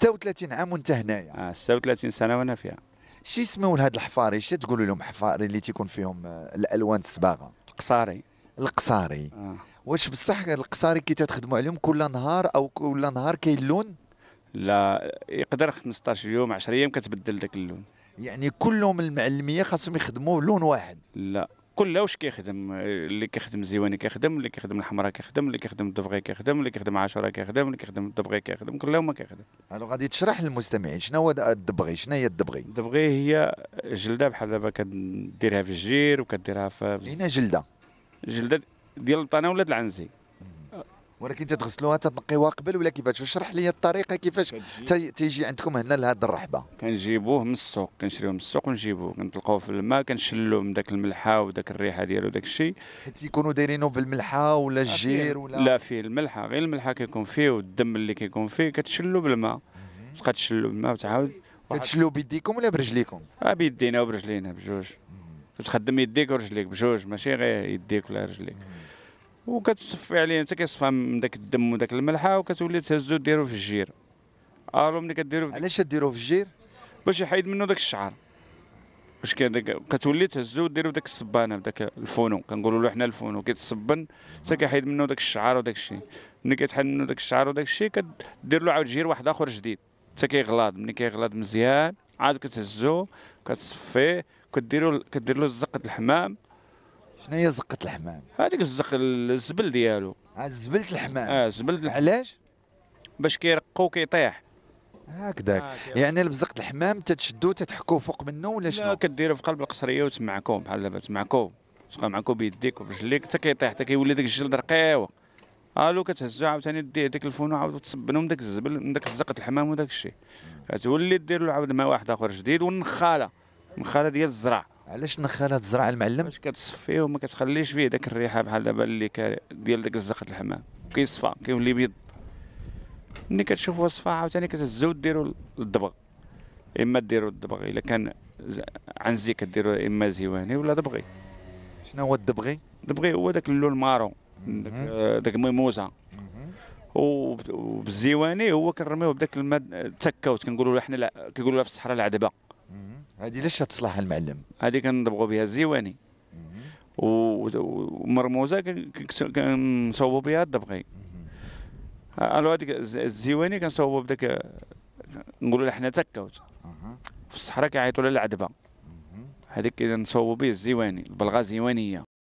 36 عام وانت هنايا آه 36 سنه وانا فيها شي سميو لهاد الحفاري شي تقولوا لهم حفاري اللي تيكون فيهم آه، الالوان الصباغه القصاري القصاري آه. واش بصح القصاري كي تخدموا عليهم كل نهار او كل نهار كاين لون لا يقدر 15 يوم 10 ايام كتبدل داك اللون يعني كلهم المعلميه خاصهم يخدموا لون واحد لا كل واش كيخدم اللي كيخدم الزيواني كيخدم اللي كيخدم الحمراء كيخدم اللي كيخدم الدبغي كيخدم اللي كيخدم عاشوراء كيخدم اللي كيخدم الدبغي كيخدم كلهم كيخدم الو غادي تشرح للمستمعين شنو هو الدبغي شنو هي الدبغي الدبغي هي جلده بحال دابا كديرها في الجير وكديرها في هنا جلده جلده ديال الطانه ولا العنزي ولكن تتغسلوها تتنقيوها قبل ولا كيفاش اشرح لي الطريقه كيفاش تيجي عندكم هنا لهاد الرحبه كنجيبوه من السوق كنشريوه من السوق ونجيبوه كنطلقوه في الماء كنشلوه من داك الملحه وداك الريحه ديالو داك الشيء حيت يكونوا دايرينه بالملحه ولا الجير ولا لا فيه الملحه غير الملحه كيكون فيه والدم اللي كيكون فيه كتشلو بالماء تبقى تشلو بالماء وتعاود كتشلو بيديكم ولا برجليكم؟ اه بيدينا وبرجلينا بجوج كتخدم يديك ورجليك بجوج ماشي غير يديك ولا رجليك وكتصفي عليه انت كيصفى من داك الدم وداك الملحه وكتولي تهزو ديرو في الجير الو ملي كديرو علاش تديرو في الجير باش يحيد منه داك الشعر باش كتولي تهزو ديرو داك الصبانه بداك الفونو كنقولوا له حنا الفونو كيتصبن حتى كيحيد منه داك الشعر وداك الشيء ملي كيتحل منه داك الشعر وداك الشيء كدير له عاود جير واحد اخر جديد حتى كيغلاض ملي كيغلاض مزيان عاد كتهزو كتصفيه كديرو كدير له زقه الحمام شنو هي زقه الحمام هذيك الزق الزبل ديالو زبلت الحمام اه زبلت علاش باش كيرقو كيطيح هكذاك آه، يعني لبزقه الحمام تتشدو تتحكو فوق منه ولا شنو لا كديرو في قلب القصريه وتسمعكو بحال دابا تسمع تبقى معكو بيديك وبرجليك حتى كيطيح حتى كيولي داك الجلد رقيق الو كتهزو عاوتاني دير ديك الفون وعاود تصبنو من داك الزبل من داك زقه الحمام وداك الشيء كتولي دير له عاود ما واحد اخر جديد والنخاله النخاله ديال الزرع علاش النخاله تزرع المعلم باش كتصفيه وما كتخليش فيه داك الريحه بحال دابا اللي ديال داك الزخ الحمام كيصفى كيولي بيض ملي كتشوفوا صفى عاوتاني كتهزو ديروا الدبغ اما ديروا الدبغ الا كان عنزي كديروا اما زيواني ولا دبغي شنو هو الدبغي الدبغي هو داك اللون مارون داك, داك ميموزه وبالزيواني هو كنرميوه بداك الماء التكاوت كنقولوا حنا كيقولوا في الصحراء العدبه هذه ليش تصلح المعلم هذه كنضبغوا بها الزيواني ومرموزه كنصوبوا بها الدبغي الو هذيك الزيواني كنصوبوا بداك نقولوا لها حنا تكاوت في الصحراء كيعيطوا لها العدبه هذيك كنصوبوا به الزيواني البلغه زيوانيه